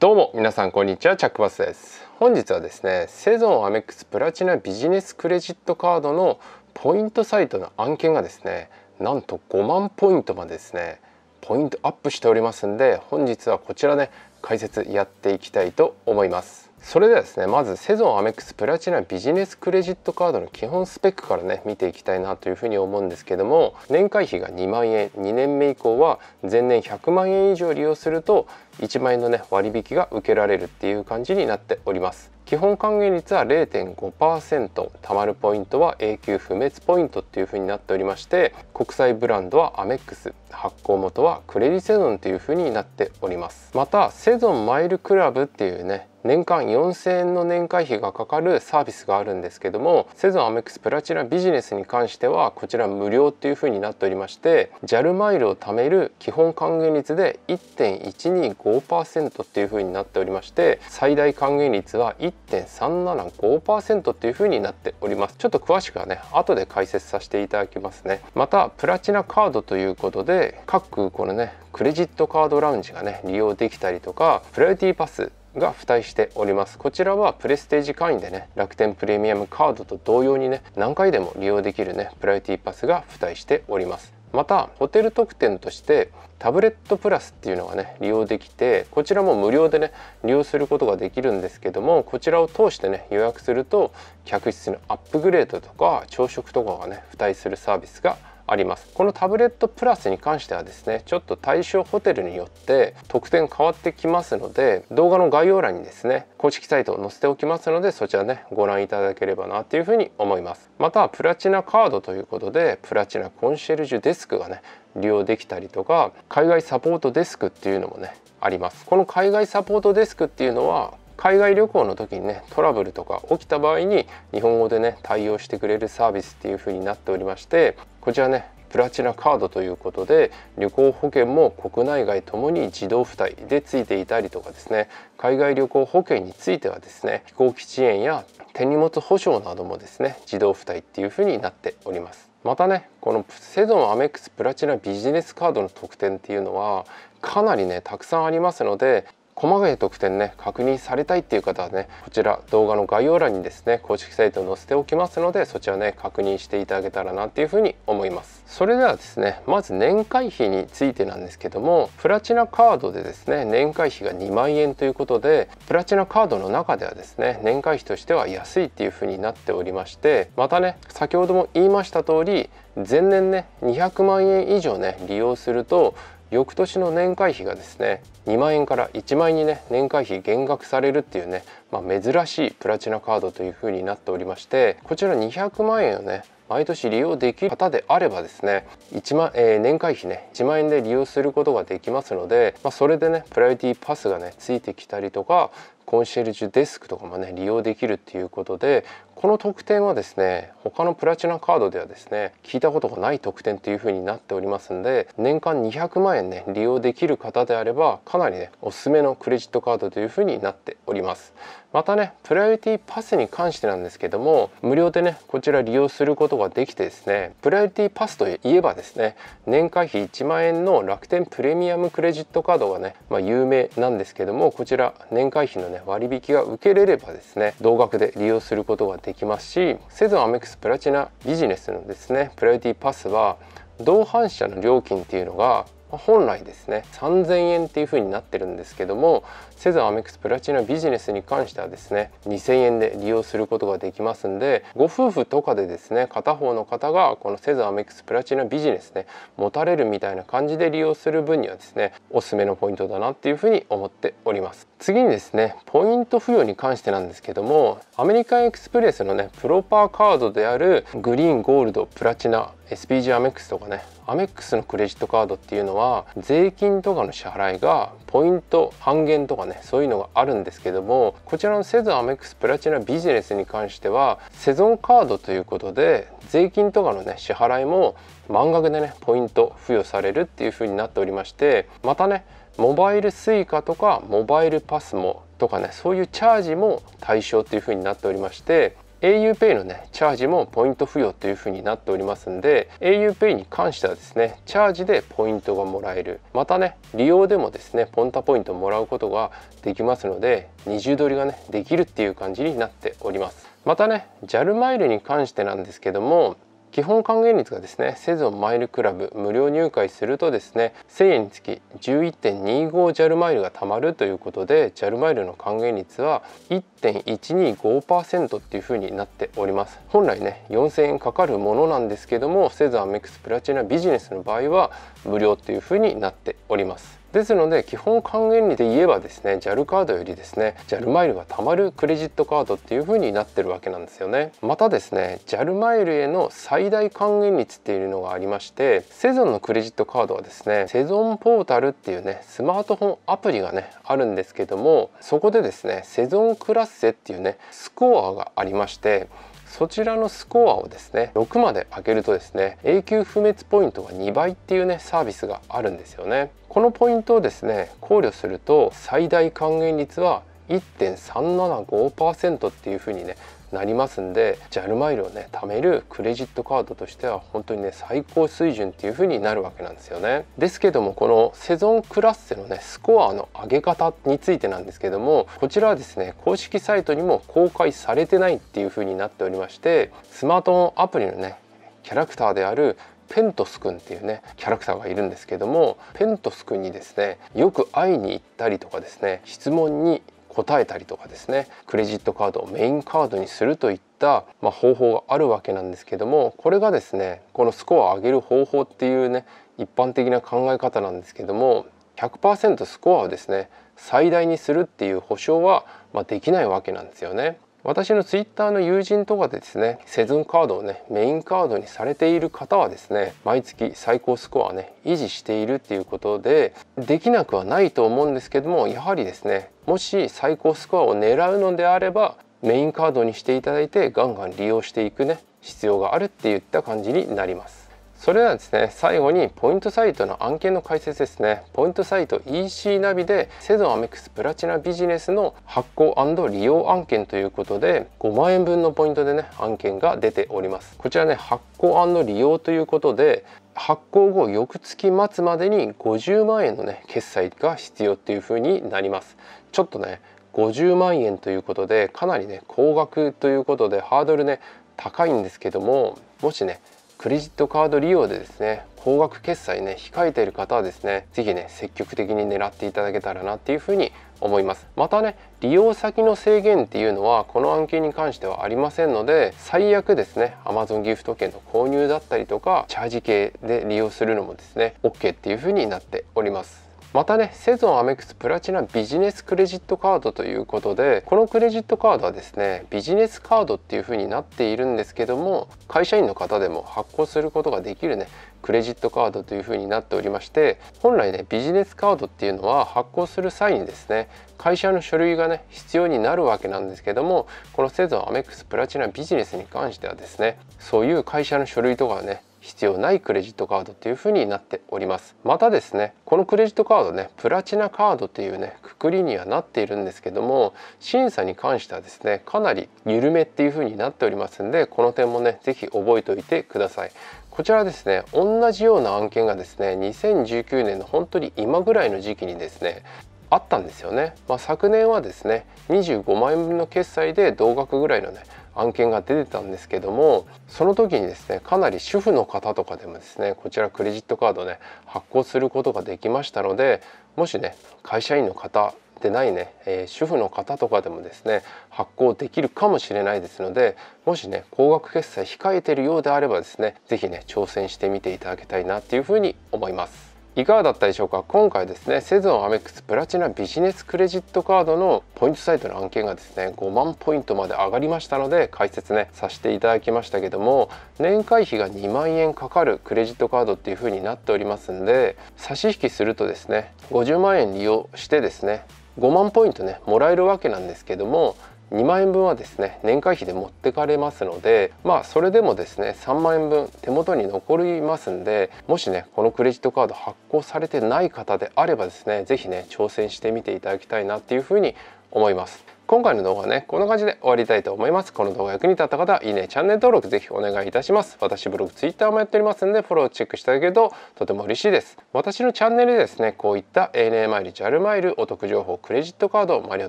どうも皆さんこんにちはチャックバスです本日はですねセゾンアメックスプラチナビジネスクレジットカードのポイントサイトの案件がですねなんと5万ポイントまでですねポイントアップしておりますんで本日はこちらね解説やっていきたいと思いますそれではですねまずセゾンアメックスプラチナビジネスクレジットカードの基本スペックからね見ていきたいなというふうに思うんですけども年会費が2万円2年目以降は前年100万円以上利用すると1万円のね割引が受けられるっていう感じになっております基本還元率は0.5%たまるポイントは永久不滅ポイントっていう風になっておりまして国際ブランドはアメックス発行元はクレディセゾンという風になっておりますまたセゾンマイルクラブっていうね年間4000円の年会費がかかるサービスがあるんですけどもセゾンアメックスプラチナビジネスに関してはこちら無料っていう風になっておりまして JAL マイルを貯める基本還元率で1.125%っていう風になっておりまして最大還元率は1 1.375%っていう風になっておりますちょっと詳しくはね後で解説させていただきますねまたプラチナカードということで各このねクレジットカードラウンジがね利用できたりとかプライオリティパスが付帯しておりますこちらはプレステージ会員でね楽天プレミアムカードと同様にね何回でも利用できるねプライオリティパスが付帯しておりますまたホテル特典としてタブレットプラスっていうのがね利用できてこちらも無料でね利用することができるんですけどもこちらを通してね予約すると客室のアップグレードとか朝食とかがね付帯するサービスがありますこのタブレットプラスに関してはですねちょっと対象ホテルによって特典変わってきますので動画の概要欄にですね公式サイトを載せておきますのでそちらねご覧いただければなというふうに思いますまたプラチナカードということでプラチナコンシェルジュデスクがね利用できたりとか海外サポートデスクっていうのもねありますこの海外サポートデスクっていうのは海外旅行の時にねトラブルとか起きた場合に日本語でね対応してくれるサービスっていう風になっておりましてこちらねプラチナカードということで旅行保険も国内外ともに自動付帯でついていたりとかですね海外旅行保険についてはですね飛行機遅延や手荷物保証などもですね自動付帯っていう風になっておりますまたねこのセゾンアメックスプラチナビジネスカードの特典っていうのはかなりねたくさんありますので細かい特典ね確認されたいっていう方はねこちら動画の概要欄にですね公式サイト載せておきますのでそちらね確認していただけたらなっていうふうに思いますそれではですねまず年会費についてなんですけどもプラチナカードでですね年会費が2万円ということでプラチナカードの中ではですね年会費としては安いっていうふうになっておりましてまたね先ほども言いました通り前年ね200万円以上ね利用すると翌年の年会費がですね2万円から1万円にね年会費減額されるっていうね、まあ、珍しいプラチナカードというふうになっておりましてこちら200万円をね毎年利用できる方であればですね1万、えー、年会費ね1万円で利用することができますので、まあ、それでねプライオリティパスがねついてきたりとかコンシェルジュデスクとかもね利用できるっていうことでこの特典はですね他のプラチナカードではですね聞いたことがない特典という風になっておりますんで年間200万円ね利用できる方であればかなりねおすすめのクレジットカードという風になっておりますまたねプライオリティパスに関してなんですけども無料でねこちら利用することができてですねプライオリティパスといえばですね年会費1万円の楽天プレミアムクレジットカードがね、まあ、有名なんですけどもこちら年会費のね割引が受けれればですね同額で利用することができできますしセゾンアメックスプラチナビジネスのですねプライオリティパスは同伴者の料金っていうのが本来ですね3000円っていう風になってるんですけどもセザーアメックスプラチナビジネスに関してはですね2000円で利用することができますんでご夫婦とかでですね片方の方がこのセザーアメックスプラチナビジネスね持たれるみたいな感じで利用する分にはですねおすすめのポイントだなっていう風に思っております次にですねポイント付与に関してなんですけどもアメリカンエクスプレスのねプロパーカードであるグリーンゴールドプラチナ SPG アメックスとかねアメックスのクレジットカードっていうのは税金とかの支払いがポイント半減とかねそういうのがあるんですけどもこちらのセゾンアメックスプラチナビジネスに関してはセゾンカードということで税金とかのね支払いも満額でねポイント付与されるっていう風になっておりましてまたねモバイル suica とかモバイル pasmo とかねそういうチャージも対象っていう風になっておりまして auPay のねチャージもポイント付与というふうになっておりますんで auPay に関してはですねチャージでポイントがもらえるまたね利用でもですねポンタポイントをもらうことができますので二重取りがねできるっていう感じになっておりますまたね JAL マイルに関してなんですけども基本還元率がですねセゾンマイルクラブ無料入会するとですね1000円につき 11.25JAL マイルが貯まるということで JAL マイルの還元率は1.125%っていう風になっております本来ね4000円かかるものなんですけどもセゾンアメックスプラチナビジネスの場合は無料っていう風になっておりますですので基本還元率で言えばですね JAL カードよりですね JAL マイルが貯まるクレジットカードっていう風になってるわけなんですよねまたですね JAL マイルへの最大還元率っていうのがありましてセゾンのクレジットカードはですねセゾンポータルっていうねスマートフォンアプリがねあるんですけどもそこでですねセゾンクラッセっていうねスコアがありましてそちらのスコアをですね6まで上げるとですね永久不滅ポイントが2倍っていうねサービスがあるんですよねこのポイントをですね考慮すると最大還元率は1.375%っていうふうにねなりますんで JAL マイルをね貯めるクレジットカードとしては本当にね最高水準っていう風になるわけなんですよねですけどもこのセゾンクラッセのねスコアの上げ方についてなんですけどもこちらはですね公式サイトにも公開されてないっていう風になっておりましてスマートフォンアプリのねキャラクターであるペントス君っていうねキャラクターがいるんですけどもペントスんにですねよく会いに行ったりとかですね質問に答えたりとかですねクレジットカードをメインカードにするといった、まあ、方法があるわけなんですけどもこれがですねこのスコアを上げる方法っていうね一般的な考え方なんですけども100%スコアをですね最大にするっていう保証は、まあ、できないわけなんですよね。私のツイッターの友人とかでですねセズンカードをねメインカードにされている方はですね毎月最高スコアね維持しているっていうことでできなくはないと思うんですけどもやはりですねもし最高スコアを狙うのであればメインカードにしていただいてガンガン利用していくね必要があるっていった感じになります。それではですね最後にポイントサイトの案件の解説ですねポイントサイト EC ナビでセゾンアメックスプラチナビジネスの発行利用案件ということで5万円分のポイントでね案件が出ておりますこちらね発行利用ということで発行後翌月末までに50万円のね決済が必要っていう風になりますちょっとね50万円ということでかなりね高額ということでハードルね高いんですけどももしねクレジットカード利用でですね高額決済ね控えている方はですね是非ね積極的に狙っていただけたらなっていうふうに思いますまたね利用先の制限っていうのはこの案件に関してはありませんので最悪ですね Amazon ギフト券の購入だったりとかチャージ系で利用するのもですね OK っていうふうになっておりますまたねセゾンアメックスプラチナビジネスクレジットカードということでこのクレジットカードはですねビジネスカードっていう風になっているんですけども会社員の方でも発行することができるねクレジットカードという風になっておりまして本来ねビジネスカードっていうのは発行する際にですね会社の書類がね必要になるわけなんですけどもこのセゾンアメックスプラチナビジネスに関してはですねそういう会社の書類とかね必要ないクレジットカードというふうになっておりますまたですねこのクレジットカードねプラチナカードというねくくりにはなっているんですけども審査に関してはですねかなり緩めっていうふうになっておりますんでこの点もね是非覚えておいてくださいこちらですね同じような案件がですね2019年の本当に今ぐらいの時期にですねあったんですよね、まあ、昨年はですね25万円分の決済で同額ぐらいのね案件が出てたんですけどもその時にですねかなり主婦の方とかでもですねこちらクレジットカードね発行することができましたのでもしね会社員の方でないね、えー、主婦の方とかでもですね発行できるかもしれないですのでもしね高額決済控えてるようであればですね是非ね挑戦してみていただきたいなっていうふうに思います。いかがだったでしょうか今回ですねセゾンアメックスプラチナビジネスクレジットカードのポイントサイトの案件がですね5万ポイントまで上がりましたので解説ねさせていただきましたけども年会費が2万円かかるクレジットカードっていう風になっておりますんで差し引きするとですね50万円利用してですね5万ポイントねもらえるわけなんですけども2万円分はですね年会費で持ってかれますのでまあそれでもですね3万円分手元に残りますんでもしねこのクレジットカード発行されてない方であればですね是非ね挑戦してみていただきたいなっていうふうに思います。今回の動画はねこんな感じで終わりたいと思いますこの動画役に立った方はいいねチャンネル登録ぜひお願いいたします私ブログツイッターもやっておりますのでフォローチェックしてあげるととても嬉しいです私のチャンネルでですねこういった ANA マイル JAL マイルお得情報クレジットカードマリオッ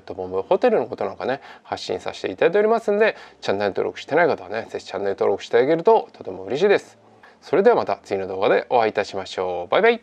トボンブホテルのことなんかね発信させていただいておりますんでチャンネル登録してない方はね是非チャンネル登録してあげるととても嬉しいですそれではまた次の動画でお会いいたしましょうバイバイ